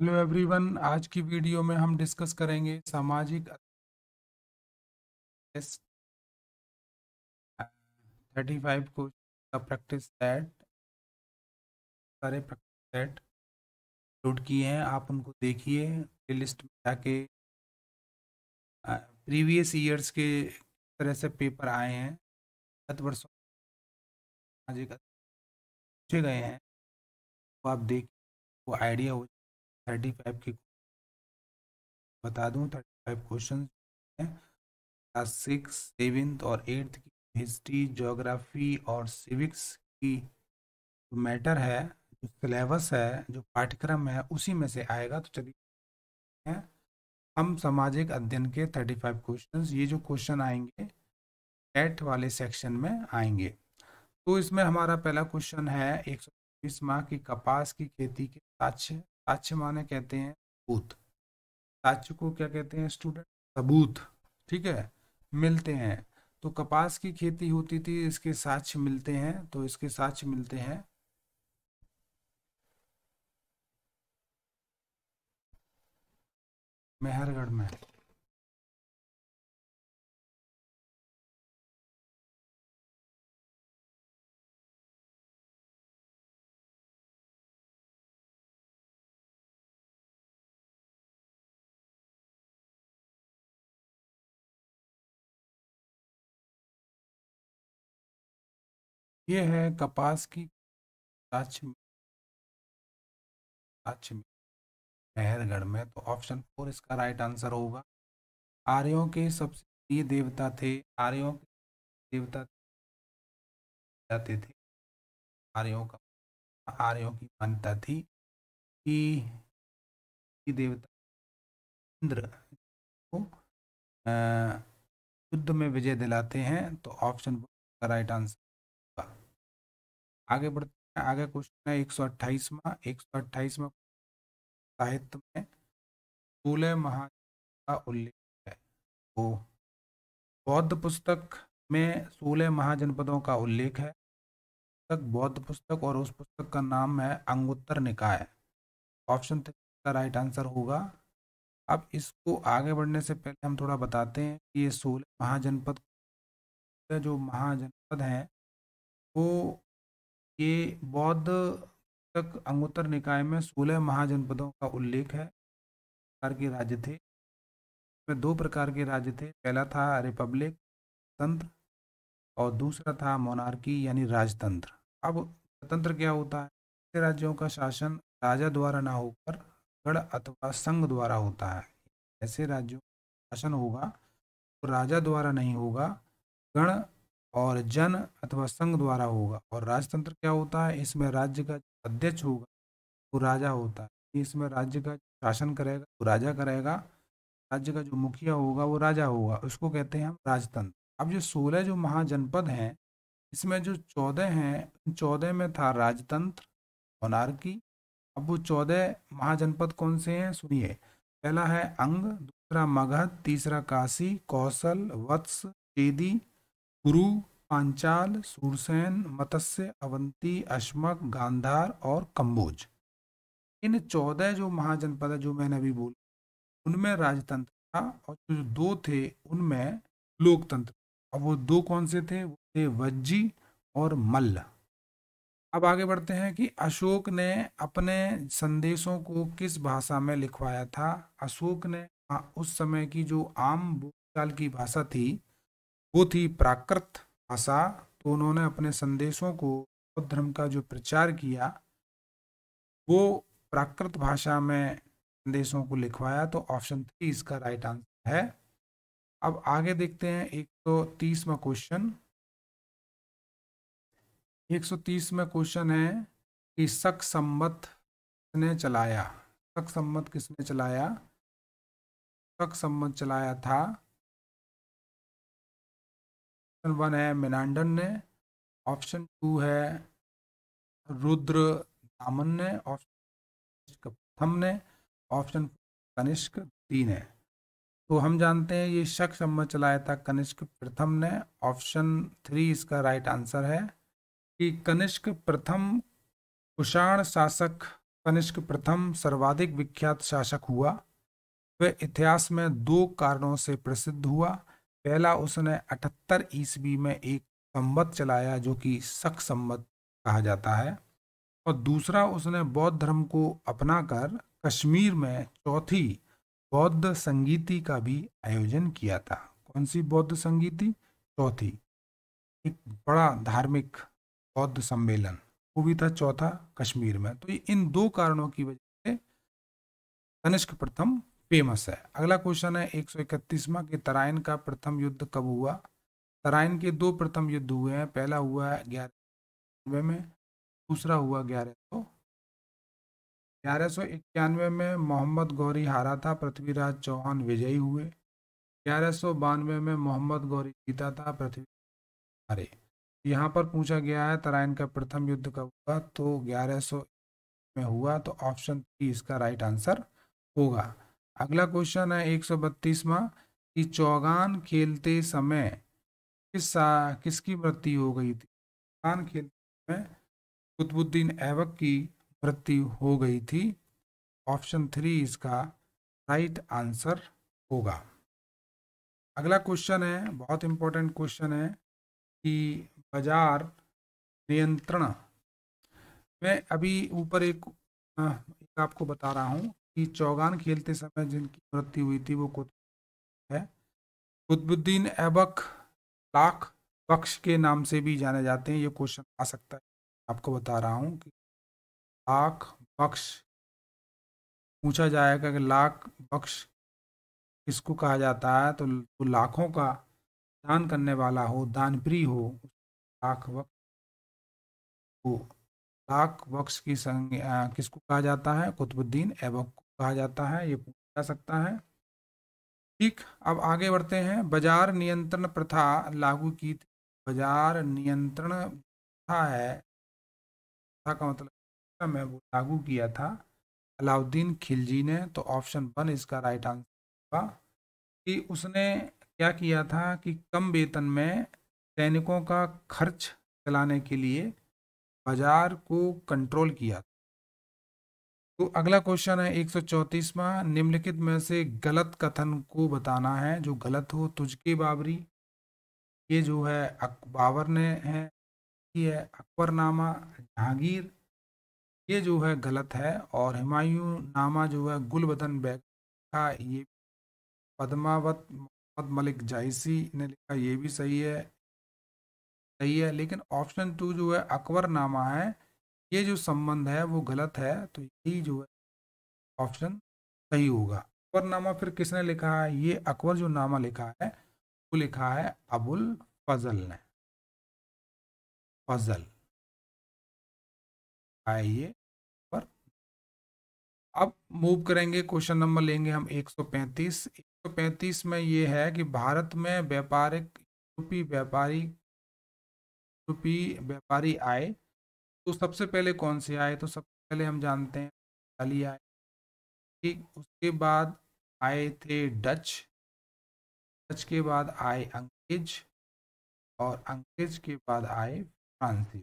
hello everyone आज की video में हम डिस्कस करेंगे सामाजिक थर्टी फाइव को प्रैक्टिस सेट सारे प्रैक्टिस सेट अपलोड किए हैं आप उनको देखिए प्ले लिस्ट में जाके प्रीवियस ईयर्स के तरह से पेपर आए हैं गत वर्षों सामाजिक पूछे गए हैं वो तो आप देख वो आइडिया हो थर्टी फाइव के बता दूँ thirty five question class six seventh और एट्थ की हिस्ट्री जोग्राफी और सिविक्स की जो मैटर है जो सिलेबस है जो पाठ्यक्रम है उसी में से आएगा तो चलिए हम सामाजिक अध्ययन के थर्टी फाइव क्वेश्चन ये जो क्वेश्चन आएंगे एट वाले सेक्शन में आएंगे तो इसमें हमारा पहला क्वेश्चन है एक सौ माह की कपास की खेती के साक्ष्य साक्ष्य माने कहते हैं सबूत साक्ष्य को क्या कहते हैं स्टूडेंट सबूत ठीक है मिलते हैं तो कपास की खेती होती थी इसके साक्ष्य मिलते हैं तो इसके साक्ष्य मिलते हैं मेहरगढ़ में ये है कपास की मेहरगढ़ में तो ऑप्शन फोर इसका राइट आंसर होगा आर्यों के सबसे प्रिय देवता थे आर्यों के देवता जाते थे आर्यों का आर्यों की मान्यता थी कि देवता इंद्र को युद्ध में विजय दिलाते हैं तो ऑप्शन का राइट आंसर आगे बढ़ते हैं आगे क्वेश्चन है एक सौ में एक सौ में साहित्य में फूले महाजन का उल्लेख है वो बौद्ध पुस्तक में सोलह महाजनपदों का उल्लेख है पुस्तक बौद्ध पुस्तक और उस पुस्तक का नाम है अंगुत्तर निकाय ऑप्शन थ्री का राइट आंसर होगा अब इसको आगे बढ़ने से पहले हम थोड़ा बताते हैं कि ये सोलह महाजनपद जो महाजनपद हैं वो ये बौद्ध तक अंगोत्तर निकाय में सोलह महाजनपदों का उल्लेख है प्रकार के राज्य थे इसमें दो प्रकार के राज्य थे पहला था रिपब्लिक तंत्र और दूसरा था मोनार्की यानी राजतंत्र अब स्वतंत्र क्या होता है राज्यों का शासन राजा द्वारा ना होकर गढ़ अथवा संघ द्वारा होता है ऐसे राज्यों का शासन होगा तो राजा द्वारा नहीं होगा गण और जन अथवा संघ द्वारा होगा और राजतंत्र क्या होता है इसमें राज्य का अध्यक्ष होगा वो राजा होता है इसमें राज्य का शासन करेगा वो राजा करेगा राज्य का जो मुखिया होगा वो राजा होगा उसको कहते हैं हम राजतंत्र अब जो सोलह जो महाजनपद हैं इसमें जो चौदह हैं उन चौदह में था राजतंत्र मोनार्की अब वो चौदह महाजनपद कौन से हैं सुनिए पहला है अंग दूसरा मगध तीसरा काशी कौशल वत्स चेदी कुरु पांचाल सूरसेन मत्स्य अवंती अश्मक गांधार और कंबोज इन चौदह जो महाजनपद है जो मैंने अभी बोले उनमें राजतंत्र था और जो दो थे उनमें लोकतंत्र अब वो दो कौन से थे वो थे वज्जी और मल्ल अब आगे बढ़ते हैं कि अशोक ने अपने संदेशों को किस भाषा में लिखवाया था अशोक ने हाँ, उस समय की जो आम बोलचाल की भाषा थी वो थी प्राकृत भाषा तो उन्होंने अपने संदेशों को बौद्ध धर्म का जो प्रचार किया वो प्राकृत भाषा में संदेशों को लिखवाया तो ऑप्शन थ्री इसका राइट आंसर है अब आगे देखते हैं एक सौ तो तीसवा क्वेश्चन एक सौ तीसवा क्वेश्चन है कि शक संबत किसने चलाया शक संबत किसने चलाया शक संबत चलाया था ऑप्शन वन है मिनांडन ने ऑप्शन टू है रुद्र दामन ने ऑप्शन प्रथम ने ऑप्शन कनिष्क तीन है तो हम जानते हैं ये शक संबंध चलाया था कनिष्क प्रथम ने ऑप्शन थ्री इसका राइट आंसर है कि कनिष्क प्रथम कुषाण शासक कनिष्क प्रथम सर्वाधिक विख्यात शासक हुआ वह इतिहास में दो कारणों से प्रसिद्ध हुआ पहला उसने अठहत्तर ईस्वी में एक संबत चलाया जो कि शक संबत कहा जाता है और दूसरा उसने बौद्ध धर्म को अपनाकर कश्मीर में चौथी बौद्ध संगीति का भी आयोजन किया था कौन सी बौद्ध संगीति चौथी एक बड़ा धार्मिक बौद्ध सम्मेलन वो भी था चौथा कश्मीर में तो इन दो कारणों की वजह से कनिष्क प्रथम फेमस है अगला क्वेश्चन है एक सौ इकतीसवा कि तराइन का प्रथम युद्ध कब हुआ तराइन के दो प्रथम युद्ध हुए हैं पहला हुआ है ग्यारह में दूसरा हुआ ग्यारह सौ ग्यारह सौ इक्यानवे में मोहम्मद गौरी हारा था पृथ्वीराज चौहान विजयी हुए ग्यारह सौ बानवे में मोहम्मद गौरी जीता था पृथ्वी हारे यहाँ पर पूछा गया है तराइन का प्रथम युद्ध कब हुआ तो ग्यारह सौ में हुआ तो ऑप्शन थ्री इसका राइट आंसर होगा अगला क्वेश्चन है एक सौ बत्तीसवा कि चौगान खेलते समय किस किसकी मृत्यु हो गई थी चौगान खेलते समय कुतुबुद्दीन ऐबक की मृत्यु हो गई थी ऑप्शन थ्री इसका राइट आंसर होगा अगला क्वेश्चन है बहुत इंपॉर्टेंट क्वेश्चन है कि बाजार नियंत्रण मैं अभी ऊपर एक, हाँ, एक आपको बता रहा हूँ कि चौगान खेलते समय जिनकी मृत्यु हुई थी वो कुतुब है कुतुबुद्दीन ऐबक लाख बख्श के नाम से भी जाने जाते हैं ये क्वेश्चन आ सकता है आपको बता रहा हूँ कि लाख बख्श पूछा जाएगा कि लाख बख्श किसको कहा जाता है तो वो लाखों का दान करने वाला हो दान प्रिय हो लाख वक्ष को लाख बख्श की संज्ञा किसको कहा जाता है कुतुबुद्दीन ऐबक को कहा जाता है ये पूछा जा सकता है ठीक अब आगे बढ़ते हैं बाजार नियंत्रण प्रथा लागू की थी बाजार नियंत्रण प्रथा है प्रथा का मतलब है वो लागू किया था अलाउद्दीन खिलजी ने तो ऑप्शन वन इसका राइट आंसर होगा कि उसने क्या किया था कि कम वेतन में सैनिकों का खर्च चलाने के लिए बाजार को कंट्रोल किया तो अगला क्वेश्चन है एक सौ चौंतीसवा निम्नलिखित में से गलत कथन को बताना है जो गलत हो तुझके बाबरी ये जो है अकबावर ने है ये है अकबरनामा जहांगीर ये जो है गलत है और हिमायू नामा जो है गुलबदन बैग का ये पदमावत मोहम्मद मलिक जायसी ने लिखा ये भी सही है सही है लेकिन ऑप्शन टू जो है अकबरनामा है ये जो संबंध है वो गलत है तो यही जो है ऑप्शन सही होगा अकबरनामा फिर किसने लिखा है ये अकबर जो नामा लिखा है वो लिखा है अबुल फजल ने फजल ये पर अब मूव करेंगे क्वेश्चन नंबर लेंगे हम 135 135 में ये है कि भारत में व्यापारिक यूरोपी व्यापारी यूरोपी व्यापारी आए तो सबसे पहले कौन से आए तो सबसे पहले हम जानते हैं इटाली आए ठीक उसके बाद आए थे डच डच के बाद आए अंग्रेज और अंग्रेज के बाद आए फ्रांसी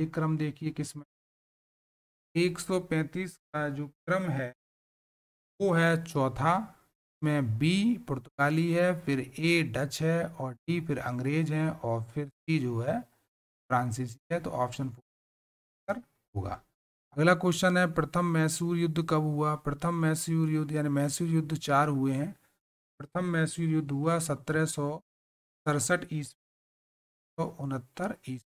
ये क्रम देखिए किसमें 135 का जो क्रम है वो है चौथा में बी पुर्तगाली है फिर ए डच है और डी फिर अंग्रेज है और फिर सी जो है फ्रांसीसी है तो ऑप्शन होगा अगला क्वेश्चन है प्रथम मैसूर युद्ध कब हुआ प्रथम मैसूर युद्ध यानी मैसूर युद्ध चार हुए हैं प्रथम मैसूर युद्ध हुआ सत्रह सौ सड़सठ ईस्वी उनहत्तर ईस्वी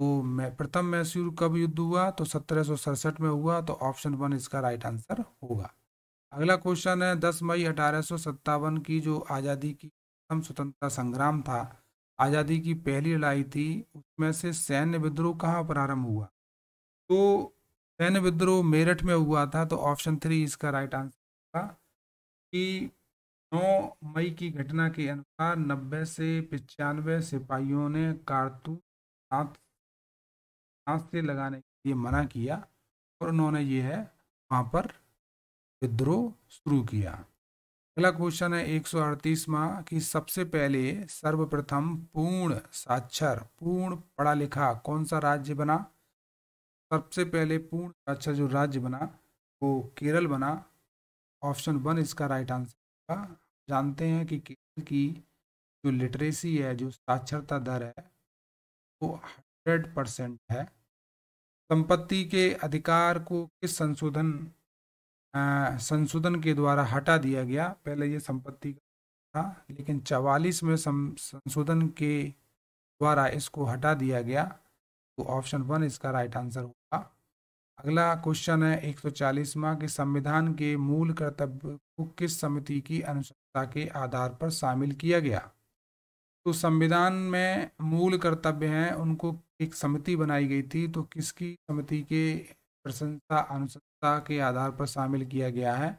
तो मैं प्रथम मैसूर कब युद्ध हुआ तो सत्रह सौ सड़सठ में हुआ तो ऑप्शन वन इसका राइट आंसर होगा अगला क्वेश्चन है दस मई अठारह सौ सत्तावन की जो आज़ादी की प्रथम स्वतंत्रता संग्राम था आज़ादी की पहली लड़ाई थी उसमें से सैन्य विद्रोह कहाँ प्रारंभ हुआ तो सैन्य विद्रोह मेरठ में हुआ था तो ऑप्शन थ्री इसका राइट आंसर था कि 9 मई की घटना के अनुसार 90 से पचानवे सिपाहियों ने कारतूस हाथ से लगाने के लिए मना किया और उन्होंने ये है वहाँ पर विद्रोह शुरू किया अगला क्वेश्चन है एक सौ की सबसे पहले सर्वप्रथम पूर्ण साक्षर पूर्ण पढ़ा लिखा कौन सा राज्य बना सबसे पहले पूर्ण अच्छा जो राज्य बना वो केरल बना ऑप्शन वन इसका राइट आंसर होगा जानते हैं कि केरल की जो लिटरेसी है जो साक्षरता दर है वो हंड्रेड परसेंट है संपत्ति के अधिकार को किस संशोधन संशोधन के द्वारा हटा दिया गया पहले ये संपत्ति था लेकिन चवालीस में संशोधन के द्वारा इसको हटा दिया गया तो ऑप्शन वन इसका राइट आंसर होगा अगला क्वेश्चन है 140वां कि संविधान के मूल कर्तव्य को किस समिति की अनुशंसा के आधार पर शामिल किया गया तो संविधान में मूल कर्तव्य हैं उनको एक समिति बनाई गई थी तो किसकी समिति के प्रशंसा अनुशंसा के आधार पर शामिल किया गया है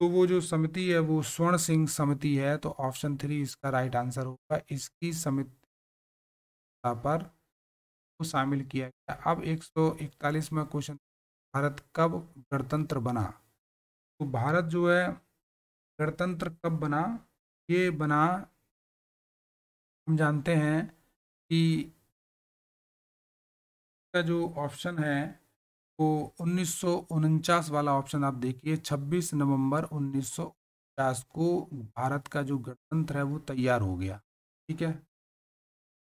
तो वो जो समिति है वो स्वर्ण सिंह समिति है तो ऑप्शन थ्री इसका राइट आंसर होगा इसकी समिति पर को शामिल किया गया अब 141वां क्वेश्चन भारत कब गणतंत्र बना तो भारत जो है गणतंत्र कब बना ये बना हम जानते हैं कि का जो ऑप्शन है वो उन्नीस वाला ऑप्शन आप देखिए 26 नवंबर उन्नीस को भारत का जो गणतंत्र है वो तैयार हो गया ठीक है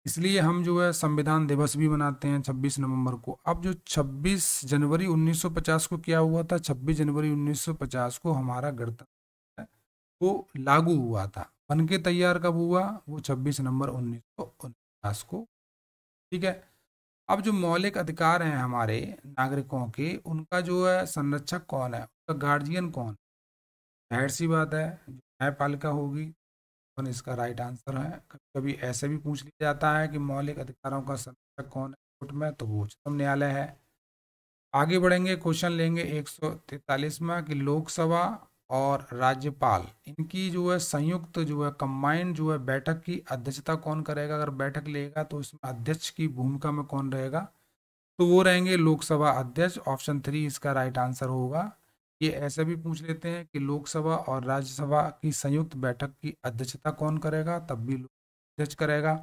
इसलिए हम जो है संविधान दिवस भी मनाते हैं 26 नवंबर को अब जो 26 जनवरी 1950 को क्या हुआ था 26 जनवरी 1950 को हमारा गणतंत्र वो लागू हुआ था बन के तैयार कब हुआ वो 26 नवंबर उन्नीस को ठीक है अब जो मौलिक अधिकार हैं हमारे नागरिकों के उनका जो है संरक्षक कौन है उनका गार्जियन कौन है जाहिर सी बात है न्यायपालिका होगी वन इसका राइट आंसर है कभी कभी ऐसे भी पूछ लिया जाता है कि मौलिक अधिकारों का संरक्षक कौन है कोर्ट में तो वो उच्चतम न्यायालय है आगे बढ़ेंगे क्वेश्चन लेंगे एक सौ तैतालीसवा कि लोकसभा और राज्यपाल इनकी जो है संयुक्त जो है कंबाइंड जो है बैठक की अध्यक्षता कौन करेगा अगर बैठक लेगा तो इसमें अध्यक्ष की भूमिका में कौन रहेगा तो वो रहेंगे लोकसभा अध्यक्ष ऑप्शन थ्री इसका राइट आंसर होगा ये ऐसे भी पूछ लेते हैं कि लोकसभा और राज्यसभा की संयुक्त बैठक की अध्यक्षता कौन करेगा तब भी अध्यक्ष करेगा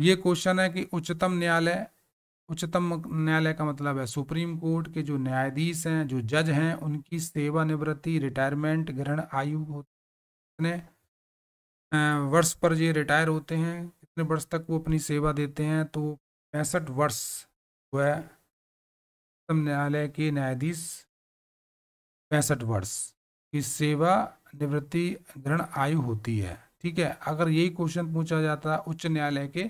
ये क्वेश्चन है कि उच्चतम न्यायालय उच्चतम न्यायालय का मतलब है सुप्रीम कोर्ट के जो न्यायाधीश हैं जो जज हैं उनकी सेवानिवृत्ति रिटायरमेंट ग्रहण आयु कितने वर्ष पर ये रिटायर होते हैं कितने वर्ष तक वो अपनी सेवा देते हैं तो पैंसठ वर्ष वह उच्चतम न्यायालय के न्यायाधीश पैंसठ वर्ष की सेवा निवृत्ति ग्रहण आयु होती है ठीक है अगर यही क्वेश्चन पूछा जाता उच्च न्यायालय के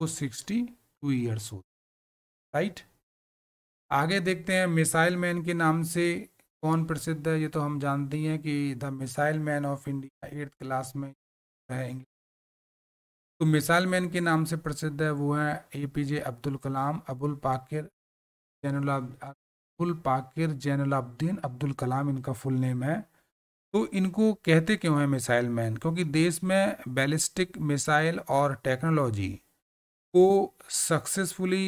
तो सिक्सटी टू ईयर्स होते राइट आगे देखते हैं मिसाइल मैन के नाम से कौन प्रसिद्ध है ये तो हम जानते हैं कि the missile man of India eighth class में रहेंगे तो मिसाइल मैन के नाम से प्रसिद्ध है वो है A P J Abdul Kalam Abul Pakir Jain Abdul Pakir Jainulabdeen Abdul Kalam इनका फुल नेम है तो इनको कहते क्यों हैं मिसाइल मैन क्योंकि देश में बैलिस्टिक मिसाइल और टेक्नोलॉजी को सक्सेसफुली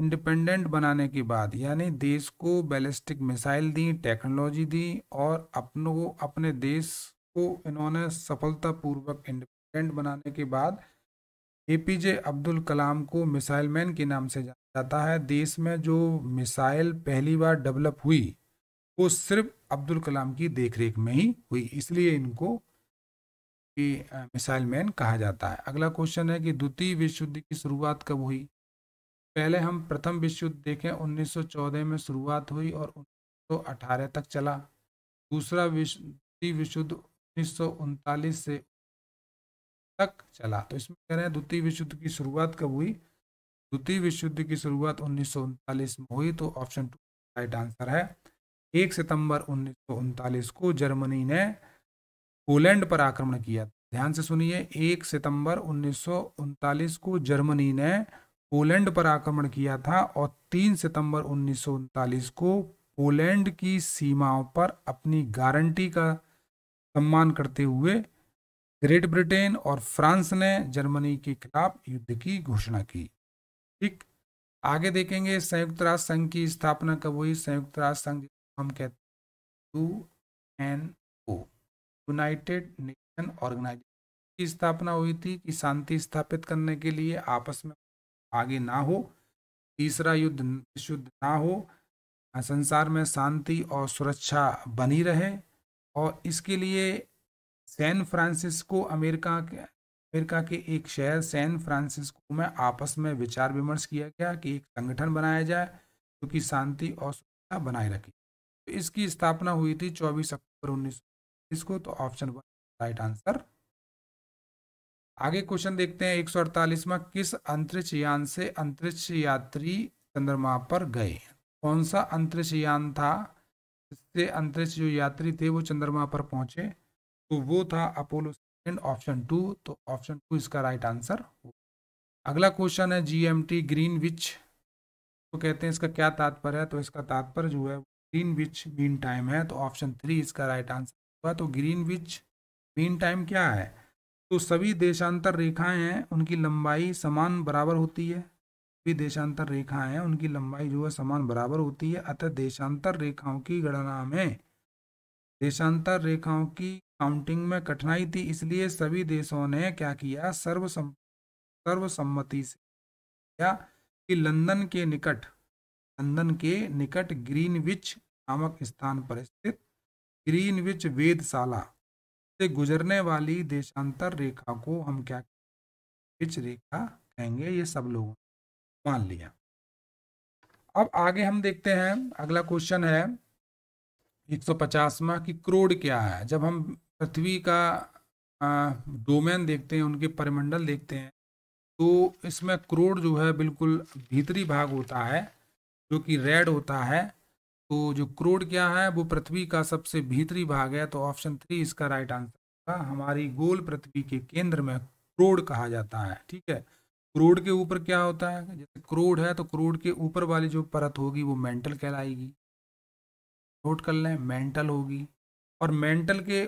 इंडिपेंडेंट बनाने के बाद यानी देश को बैलिस्टिक मिसाइल दी टेक्नोलॉजी दी और अपनों अपने देश को इन्होंने सफलतापूर्वक इंडिपेंडेंट बनाने के बाद एपीजे अब्दुल कलाम को मिसाइल मैन के नाम से जाना जाता है देश में जो मिसाइल पहली बार डेवलप हुई वो सिर्फ अब्दुल कलाम की देखरेख में ही हुई इसलिए इनको मिसाइल मैन कहा जाता है अगला क्वेश्चन है कि द्वितीय विश्व युद्ध की शुरुआत कब हुई पहले हम प्रथम विश्व युद्ध देखें 1914 में शुरुआत हुई और 1918 तक चला दूसरा विश्व द्वितीय विश्व युद्ध उन्नीस से तक चला तो इसमें कह रहे हैं द्वितीय विश्व युद्ध की शुरुआत कब हुई द्वितीय विश्व युद्ध की शुरुआत उन्नीस में हुई तो ऑप्शन टू राइट आंसर है एक सितंबर उन्नीस को जर्मनी ने पोलैंड पर आक्रमण किया ध्यान से सुनिए एक सितंबर उन्नीस को जर्मनी ने पोलैंड पर आक्रमण किया था और तीन सितंबर उन्नीस को पोलैंड की सीमाओं पर अपनी गारंटी का सम्मान करते हुए ग्रेट ब्रिटेन और फ्रांस ने जर्मनी के खिलाफ युद्ध की घोषणा की ठीक आगे देखेंगे संयुक्त राष्ट्र संघ की स्थापना कब हुई संयुक्त राष्ट्र संघ हम कहते हैं U N O United Nation Organisation की स्थापना हुई थी कि शांति स्थापित करने के लिए आपस में आगे ना हो तीसरा युद्ध युद्ध ना हो संसार में शांति और सुरक्षा बनी रहे और इसके लिए सैन फ्रांसिस्को अमेरिका के अमेरिका के एक शहर सैन फ्रांसिस्को में आपस में विचार विमर्श किया गया कि एक संगठन बनाया जाए जो कि शांति और सुरक्षा बनाए रखे तो इसकी स्थापना हुई थी 24 अक्टूबर उन्नीस को तो ऑप्शन वन राइट आंसर आगे क्वेश्चन देखते हैं एक सौ में किस अंतरिक्ष यान से अंतरिक्ष यात्री चंद्रमा पर गए कौन सा अंतरिक्ष यान था जिससे अंतरिक्ष जो यात्री थे वो चंद्रमा पर पहुंचे तो वो था अपोलो सेकेंड ऑप्शन टू तो ऑप्शन टू इसका राइट आंसर अगला क्वेश्चन है जीएमटी ग्रीन विच तो कहते हैं इसका क्या तात्पर्य है तो इसका तात्पर्य जो है ग्रीन विच मीन टाइम है तो ऑप्शन थ्री इसका राइट आंसर हुआ तो ग्रीन विच मीन टाइम क्या है तो सभी देशांतर रेखाएं हैं उनकी लंबाई समान बराबर होती है सभी देशांतर रेखाएं हैं उनकी लंबाई जो है समान बराबर होती है अतः देशांतर रेखाओं की गणना में देशांतर रेखाओं की काउंटिंग में कठिनाई थी इसलिए सभी देशों ने क्या किया सर्वसम सर्वसम्मति से किया कि लंदन के निकट लंदन के निकट ग्रीनविच नामक स्थान पर स्थित ग्रीनविच वेदशाला से गुजरने वाली देशांतर रेखा को हम क्या विच रेखा कहेंगे ये सब लोगों मान लिया अब आगे हम देखते हैं अगला क्वेश्चन है सौ पचासवा की क्रोड क्या है जब हम पृथ्वी का डोमेन देखते हैं उनके परिमंडल देखते हैं तो इसमें क्रोड जो है बिल्कुल भीतरी भाग होता है जो कि रेड होता है तो जो क्रोड क्या है वो पृथ्वी का सबसे भीतरी भाग है तो ऑप्शन थ्री इसका राइट आंसर होगा हमारी गोल पृथ्वी के केंद्र में क्रोड कहा जाता है ठीक है क्रोड के ऊपर क्या होता है जैसे क्रोड है तो क्रोड के ऊपर वाली जो परत होगी वो मेंटल कहलाएगी नोट कर लें मेंटल होगी और मेंटल के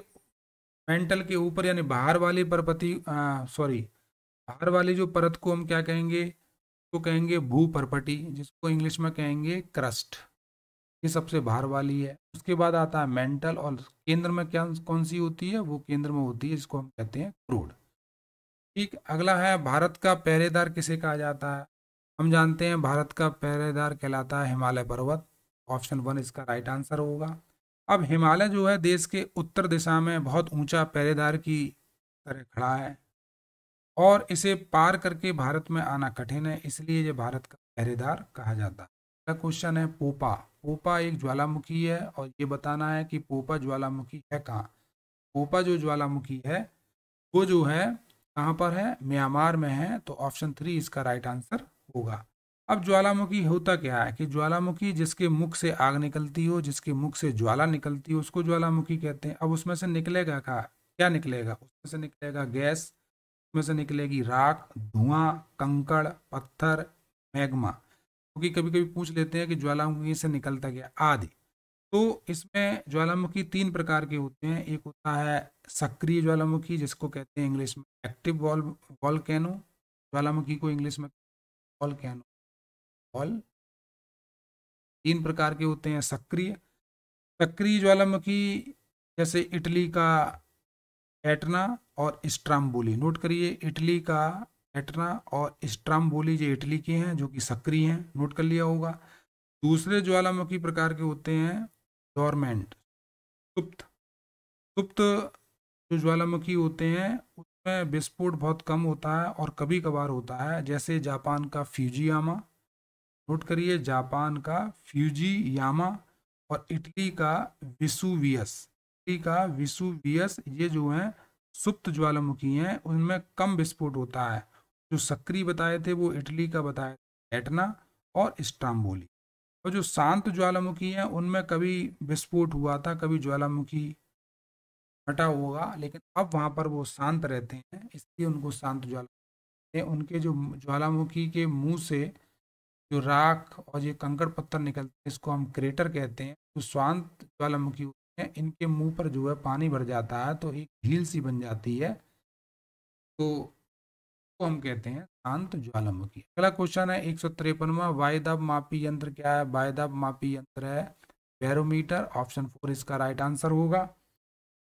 मेंटल के ऊपर यानी बाहर वाली परपति सॉरी बाहर वाली जो परत को हम क्या कहेंगे उसको तो कहेंगे भू परपटी जिसको इंग्लिश में कहेंगे क्रस्ट ये सबसे बाहर वाली है उसके बाद आता है मेंटल और केंद्र में क्या कौन सी होती है वो केंद्र में होती है जिसको हम कहते हैं क्रूड ठीक अगला है भारत का पहरेदार किसे कहा जाता है हम जानते हैं भारत का पहरेदार कहलाता है हिमालय पर्वत ऑप्शन वन इसका राइट आंसर होगा अब हिमालय जो है देश के उत्तर दिशा में बहुत ऊंचा पहरेदार की तरह खड़ा है और इसे पार करके भारत में आना कठिन है इसलिए ये भारत का पहरेदार कहा जाता है अगला क्वेश्चन है पोपा पोपा एक ज्वालामुखी है और ये बताना है कि पोपा ज्वालामुखी है कहाँ पोपा जो ज्वालामुखी है वो जो है कहाँ पर है म्यांमार में है तो ऑप्शन थ्री इसका राइट आंसर होगा अब ज्वालामुखी होता क्या है कि ज्वालामुखी जिसके मुख से आग निकलती हो जिसके मुख से ज्वाला निकलती हो उसको ज्वालामुखी कहते हैं अब उसमें से निकलेगा का क्या निकलेगा उसमें से निकलेगा गैस उसमें से निकलेगी राख धुआं कंकड़ पत्थर मैग्मा क्योंकि तो कभी कभी पूछ लेते हैं कि ज्वालामुखी से निकलता क्या आदि तो इसमें ज्वालामुखी तीन प्रकार के होते हैं एक होता है सक्रिय ज्वालामुखी जिसको कहते हैं इंग्लिश में एक्टिव वॉल वॉलकैनो ज्वालामुखी को इंग्लिश में कैनो हॉल तीन प्रकार के होते हैं सक्रिय सक्रिय ज्वालामुखी जैसे इटली का एटना और स्ट्राम्बोली नोट करिए इटली का एटना और स्ट्राम्बोली ये इटली के हैं जो कि सक्रिय हैं नोट कर लिया होगा दूसरे ज्वालामुखी प्रकार के होते हैं डोरमेंट सुप्त सुप्त जो ज्वालामुखी होते हैं उसमें विस्फोट बहुत कम होता है और कभी कभार होता है जैसे जापान का फ्यूजियामा नोट करिए जापान का फ्यूजी यामा और इटली का विसुवियस इटली का विसुवियस ये जो है सुप्त ज्वालामुखी हैं उनमें कम विस्फोट होता है जो सक्रिय बताए थे वो इटली का बताया एटना और इस्टाम्बोली और जो शांत ज्वालामुखी हैं उनमें कभी विस्फोट हुआ था कभी ज्वालामुखी फटा होगा लेकिन अब वहाँ पर वो शांत रहते हैं इसलिए उनको शांत ज्वालामुखी उनके जो ज्वालामुखी के मुँह से जो राख और ये कंकड़ पत्थर निकलते हैं इसको हम क्रेटर कहते हैं जो स्वांत ज्वालामुखी होते हैं इनके मुंह पर जो है पानी भर जाता है तो एक झील सी बन जाती है तो इसको हम कहते हैं शांत ज्वालामुखी अगला क्वेश्चन है एक सौ तिरपनवा वायदाब मापी यंत्र क्या है वायदाब मापी यंत्र है बैरोमीटर ऑप्शन फोर इसका राइट आंसर होगा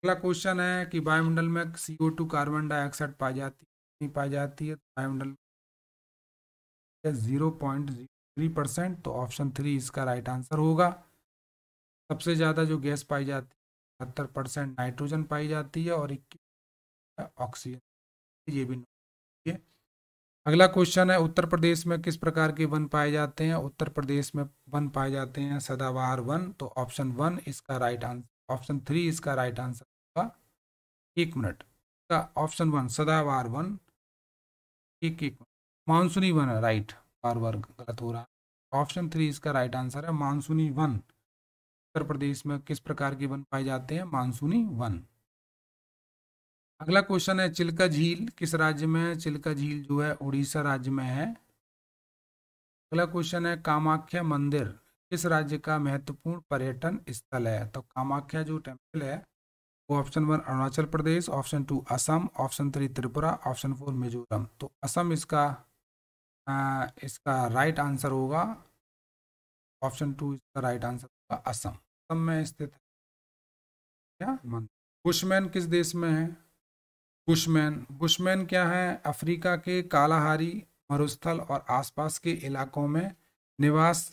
अगला क्वेश्चन है कि वायुमंडल में सीओ टू कार्बन डाइऑक्साइड पाई जाती है पाई जाती है तो वायुमंडल जीरो पॉइंट थ्री परसेंट तो ऑप्शन थ्री इसका राइट आंसर होगा सबसे ज़्यादा जो गैस पाई जाती है बहत्तर परसेंट नाइट्रोजन पाई जाती है और इक्कीस ऑक्सीजन ये भी है अगला क्वेश्चन है उत्तर प्रदेश में किस प्रकार के वन पाए जाते हैं उत्तर प्रदेश में वन पाए जाते हैं सदाबहार वन तो ऑप्शन वन इसका राइट आंसर ऑप्शन थ्री इसका राइट आंसर होगा एक मिनट का ऑप्शन वन सदाबहार वन एक एक मिनट मानसूनी वन है राइट बार बार गलत हो रहा है ऑप्शन थ्री इसका राइट आंसर है मानसूनी वन उत्तर प्रदेश में किस प्रकार के वन पाए जाते हैं मानसूनी वन अगला क्वेश्चन है चिल्का झील किस राज्य में है चिल्का झील जो है उड़ीसा राज्य में है अगला क्वेश्चन है कामाख्या मंदिर किस राज्य का महत्वपूर्ण पर्यटन स्थल है तो कामाख्या जो टेम्पल है वो option one Arunachal Pradesh option two Assam option three Tripura option four Mizoram तो असम इसका इसका राइट आंसर होगा ऑप्शन टू इसका राइट आंसर होगा असम असम में स्थित क्या बुशमैन किस देश में है बुशमैन बुशमैन क्या है अफ्रीका के कालाहारी मरुस्थल और आसपास के इलाकों में निवास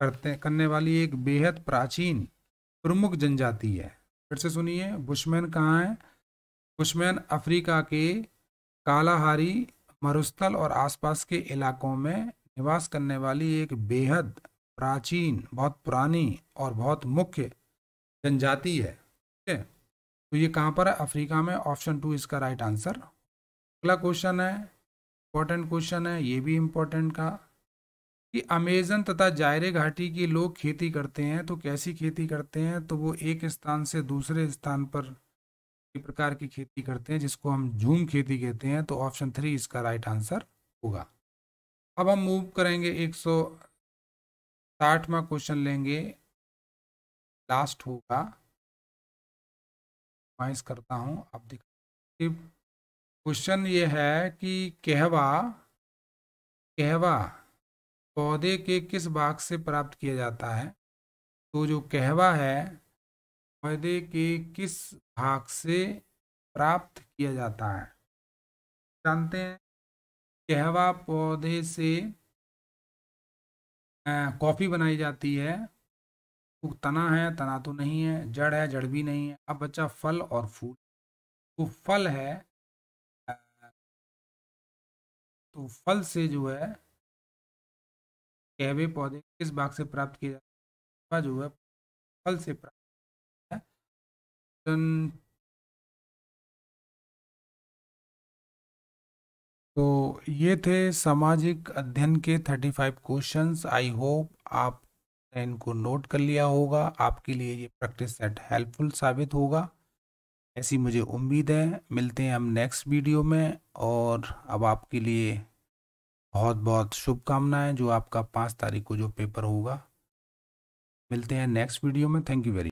करते करने वाली एक बेहद प्राचीन प्रमुख जनजाति है फिर से सुनिए बुशमैन कहाँ है बुशमैन अफ्रीका के कालाहारी मरुस्थल और आसपास के इलाकों में निवास करने वाली एक बेहद प्राचीन बहुत पुरानी और बहुत मुख्य जनजाति है ठीक है तो ये कहाँ पर है अफ्रीका में ऑप्शन टू इसका राइट आंसर अगला क्वेश्चन है इम्पोर्टेंट क्वेश्चन है ये भी इम्पोर्टेंट का कि अमेजन तथा जायरे घाटी के लोग खेती करते हैं तो कैसी खेती करते हैं तो वो एक स्थान से दूसरे स्थान पर प्रकार की खेती करते हैं जिसको हम झूम खेती कहते हैं तो ऑप्शन थ्री इसका राइट आंसर होगा अब हम मूव करेंगे एक सौ साठवा क्वेश्चन लेंगे लास्ट होगा माइस करता हूं आप देख क्वेश्चन ये है कि कहवा कहवा पौधे के किस भाग से प्राप्त किया जाता है तो जो कहवा है पौधे के किस भाग से प्राप्त किया जाता है जानते हैं कहवा पौधे से कॉफ़ी बनाई जाती है तो तना है तना तो नहीं है जड़ है जड़ भी नहीं है अब बच्चा फल और फूल तो फल है तो फल से जो है कहवे पौधे किस भाग से प्राप्त किया जाता है जो है फल से प्राप्त तो ये थे सामाजिक अध्ययन के thirty five question I hope आप इनको नोट कर लिया होगा आपके लिए ये प्रैक्टिस सेट हेल्पफुल साबित होगा ऐसी मुझे उम्मीद है मिलते हैं हम नेक्स्ट वीडियो में और अब आपके लिए बहुत बहुत शुभकामनाएं जो आपका पाँच तारीख को जो पेपर होगा मिलते हैं नेक्स्ट वीडियो में थैंक यू वेरी